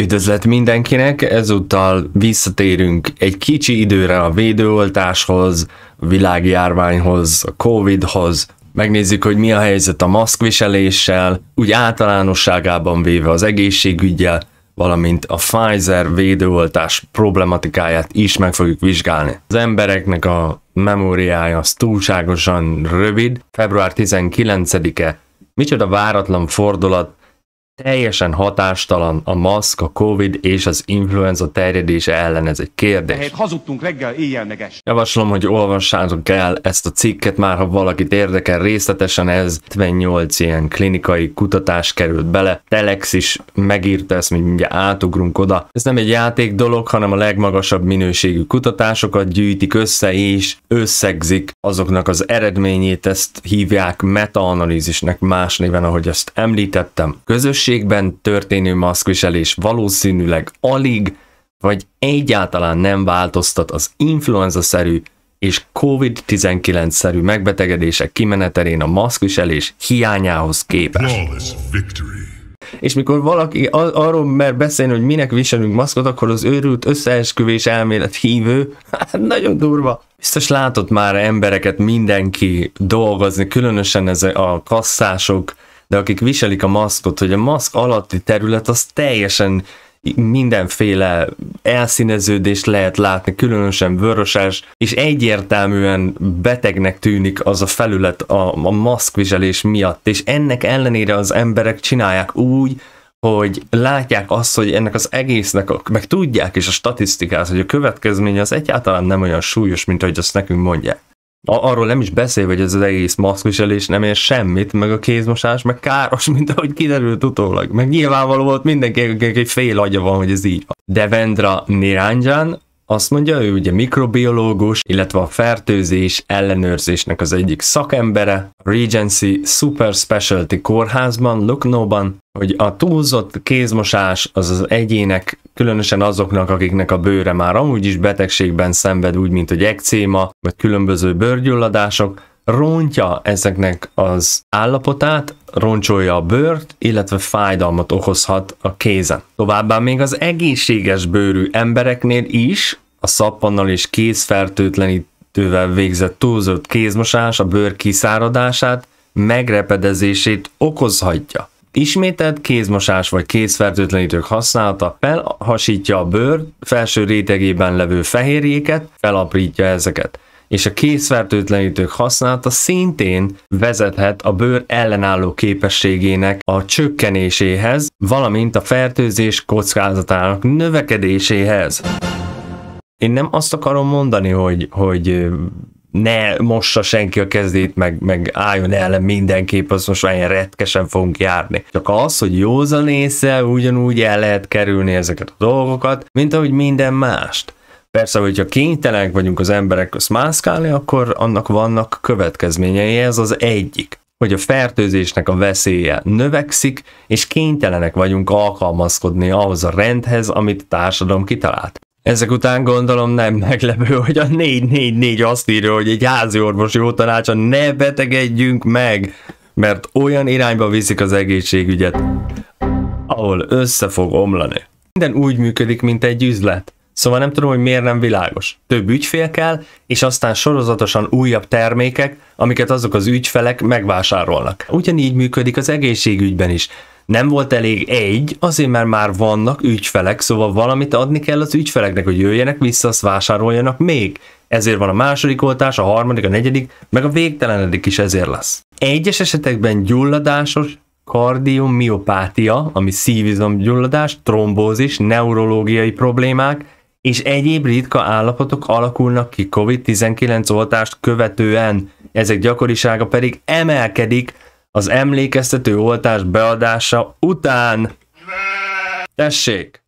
Üdvözlet mindenkinek, ezúttal visszatérünk egy kicsi időre a védőoltáshoz, a világjárványhoz, a Covidhoz, megnézzük, hogy mi a helyzet a maszkviseléssel, úgy általánosságában véve az egészségügyel, valamint a Pfizer védőoltás problematikáját is meg fogjuk vizsgálni. Az embereknek a memóriája az túlságosan rövid, február 19-e, micsoda váratlan fordulat, teljesen hatástalan a maszk, a Covid és az influenza terjedése ellen, ez egy kérdés. Tehát hazudtunk reggel, éjjel meg Javaslom, hogy olvassátok el ezt a cikket már, ha valakit érdekel részletesen, ez 28 ilyen klinikai kutatás került bele. Telex is megírta ezt, hogy mindjárt átugrunk oda. Ez nem egy játék dolog, hanem a legmagasabb minőségű kutatásokat gyűjtik össze és összegzik azoknak az eredményét, ezt hívják metaanalízisnek más néven, ahogy ezt említettem. Közösség közösségben történő maszkviselés valószínűleg alig, vagy egyáltalán nem változtat az influenza-szerű és COVID-19-szerű megbetegedések kimeneterén a maszkviselés hiányához képest. És mikor valaki ar- arról mer beszélni, hogy minek viselünk maszkot, akkor az őrült összeesküvés elmélet hívő, hát nagyon durva. Biztos látott már embereket mindenki dolgozni, különösen ez a kasszások, de akik viselik a maszkot, hogy a maszk alatti terület az teljesen mindenféle elszíneződést lehet látni, különösen vöröses, és egyértelműen betegnek tűnik az a felület a, a maszkviselés miatt, és ennek ellenére az emberek csinálják úgy, hogy látják azt, hogy ennek az egésznek, meg tudják is a statisztikát, hogy a következménye az egyáltalán nem olyan súlyos, mint ahogy azt nekünk mondják. Arról nem is beszél, hogy ez az egész maszkviselés nem ér semmit, meg a kézmosás, meg káros, mint ahogy kiderült utólag. Meg nyilvánvaló volt akinek egy fél agya van, hogy ez így van. Devendra Niranjan azt mondja, ő ugye mikrobiológus, illetve a fertőzés ellenőrzésnek az egyik szakembere, Regency Super Specialty kórházban, Lucknowban, hogy a túlzott kézmosás az az egyének különösen azoknak, akiknek a bőre már amúgy is betegségben szenved, úgy mint hogy ekcéma, vagy különböző bőrgyulladások, rontja ezeknek az állapotát, roncsolja a bőrt, illetve fájdalmat okozhat a kézen. Továbbá még az egészséges bőrű embereknél is a szappannal és kézfertőtlenítővel végzett túlzott kézmosás a bőr kiszáradását, megrepedezését okozhatja. Ismételt kézmosás vagy kézfertőtlenítők használata felhasítja a bőr felső rétegében levő fehérjéket, felaprítja ezeket és a kézfertőtlenítők használata szintén vezethet a bőr ellenálló képességének a csökkenéséhez, valamint a fertőzés kockázatának növekedéséhez. Én nem azt akarom mondani, hogy, hogy ne mossa senki a kezét, meg, meg álljon ellen mindenképp, az most olyan retkesen fogunk járni. Csak az, hogy józan észre ugyanúgy el lehet kerülni ezeket a dolgokat, mint ahogy minden mást. Persze, hogyha kénytelenek vagyunk az emberek közt mászkálni, akkor annak vannak következményei, ez az egyik hogy a fertőzésnek a veszélye növekszik, és kénytelenek vagyunk alkalmazkodni ahhoz a rendhez, amit a társadalom kitalált. Ezek után gondolom nem meglepő, hogy a 444 azt írja, hogy egy házi orvos jó tanácsa ne betegedjünk meg, mert olyan irányba viszik az egészségügyet, ahol össze fog omlani. Minden úgy működik, mint egy üzlet. Szóval nem tudom, hogy miért nem világos. Több ügyfél kell, és aztán sorozatosan újabb termékek, amiket azok az ügyfelek megvásárolnak. Ugyanígy működik az egészségügyben is nem volt elég egy, azért mert már vannak ügyfelek, szóval valamit adni kell az ügyfeleknek, hogy jöjjenek vissza, azt vásároljanak még. Ezért van a második oltás, a harmadik, a negyedik, meg a végtelenedik is ezért lesz. Egyes esetekben gyulladásos kardiomiopátia, ami szívizomgyulladás, trombózis, neurológiai problémák, és egyéb ritka állapotok alakulnak ki COVID-19 oltást követően. Ezek gyakorisága pedig emelkedik az emlékeztető oltás beadása után. Tessék!